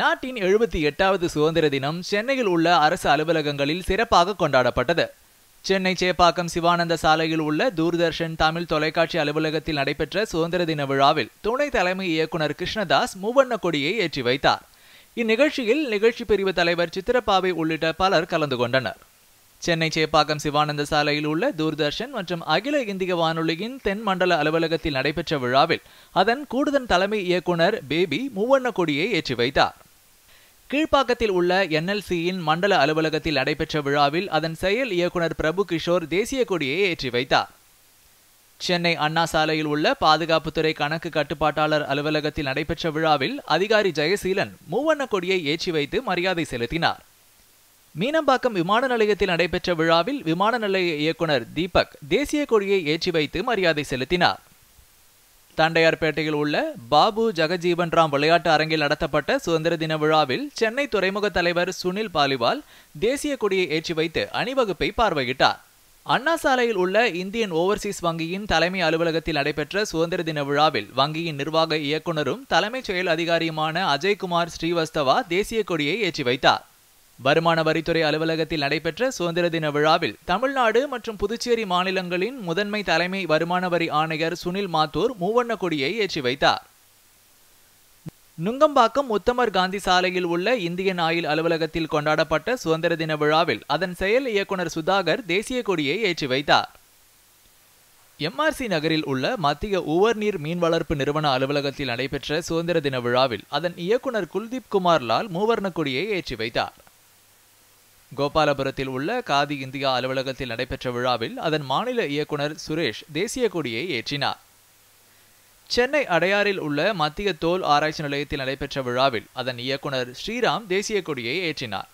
நாட்டின் எழுபத்தி எட்டாவது சுதந்திர தினம் சென்னையில் உள்ள அரசு அலுவலகங்களில் சிறப்பாக கொண்டாடப்பட்டது சென்னை சேப்பாக்கம் சிவானந்த சாலையில் உள்ள தூர்தர்ஷன் தமிழ் தொலைக்காட்சி அலுவலகத்தில் நடைபெற்ற சுதந்திர தின விழாவில் துணை தலைமை இயக்குனர் கிருஷ்ணதாஸ் மூவண்ண கொடியை ஏற்றி வைத்தார் இந்நிகழ்ச்சியில் நிகழ்ச்சி பிரிவு தலைவர் சித்திரப்பாவை உள்ளிட்ட பலர் கலந்து கொண்டனர் சென்னை சேப்பாக்கம் சிவானந்த சாலையில் உள்ள தூர்தர்ஷன் மற்றும் அகில இந்திய வானொலியின் தென் மண்டல அலுவலகத்தில் நடைபெற்ற விழாவில் அதன் கூடுதல் தலைமை இயக்குனர் பேபி மூவண்ண கொடியை ஏற்றி வைத்தார் கீழ்ப்பாக்கத்தில் உள்ள என்எல்சியின் மண்டல அலுவலகத்தில் நடைபெற்ற விழாவில் அதன் செயல் இயக்குனர் பிரபு கிஷோர் தேசிய கொடியை ஏற்றி வைத்தார் சென்னை அண்ணா சாலையில் உள்ள பாதுகாப்புத்துறை கணக்கு கட்டுப்பாட்டாளர் அலுவலகத்தில் நடைபெற்ற விழாவில் அதிகாரி ஜெயசீலன் மூவண்ண கொடியை ஏற்றி வைத்து மரியாதை செலுத்தினார் மீனம்பாக்கம் விமான நிலையத்தில் நடைபெற்ற விழாவில் விமான நிலைய இயக்குனர் தீபக் தேசிய கொடியை ஏற்றி வைத்து மரியாதை செலுத்தினார் தண்டையார்பேட்டையில் உள்ள பாபு ஜெகஜீவன் ராம் விளையாட்டு அரங்கில் நடத்தப்பட்ட சுதந்திர தின விழாவில் சென்னை துறைமுக தலைவர் சுனில் பாலிவால் தேசிய கொடியை ஏற்றி வைத்து அணிவகுப்பை பார்வையிட்டார் அண்ணா சாலையில் உள்ள இந்தியன் ஓவர்சீஸ் வங்கியின் தலைமை அலுவலகத்தில் நடைபெற்ற சுதந்திர தின விழாவில் வங்கியின் நிர்வாக இயக்குநரும் தலைமைச் செயல் அதிகாரியுமான அஜய்குமார் ஸ்ரீவஸ்தவா தேசிய கொடியை ஏற்றி வைத்தார் வருமான வரித்துறை அலுவலகத்தில் நடைபெற்ற சுதந்திர தின விழாவில் தமிழ்நாடு மற்றும் புதுச்சேரி மாநிலங்களின் முதன்மை தலைமை வருமான வரி ஆணையர் சுனில் மாத்தூர் மூவண்ண கொடியை ஏற்றி வைத்தார் நுங்கம்பாக்கம் உத்தமர் காந்தி சாலையில் உள்ள இந்தியன் ஆயில் அலுவலகத்தில் கொண்டாடப்பட்ட சுதந்திர தின விழாவில் அதன் செயல் இயக்குனர் சுதாகர் தேசிய கொடியை ஏற்றி வைத்தார் எம்ஆர்சி நகரில் உள்ள மத்திய உவர்நீர் மீன் வளர்ப்பு நிறுவன அலுவலகத்தில் நடைபெற்ற சுதந்திர தின விழாவில் அதன் இயக்குனர் குல்தீப் குமார் லால் மூவர்ண கொடியை ஏற்றி வைத்தார் கோபாலபுரத்தில் உள்ள காதி இந்தியா அலுவலகத்தில் நடைபெற்ற விழாவில் அதன் மாநில இயக்குனர் சுரேஷ் தேசிய கொடியை ஏற்றினார் சென்னை அடையாறில் உள்ள மத்திய தோல் ஆராய்ச்சி நிலையத்தில் நடைபெற்ற விழாவில் அதன் இயக்குனர் ஸ்ரீராம் தேசிய கொடியை ஏற்றினார்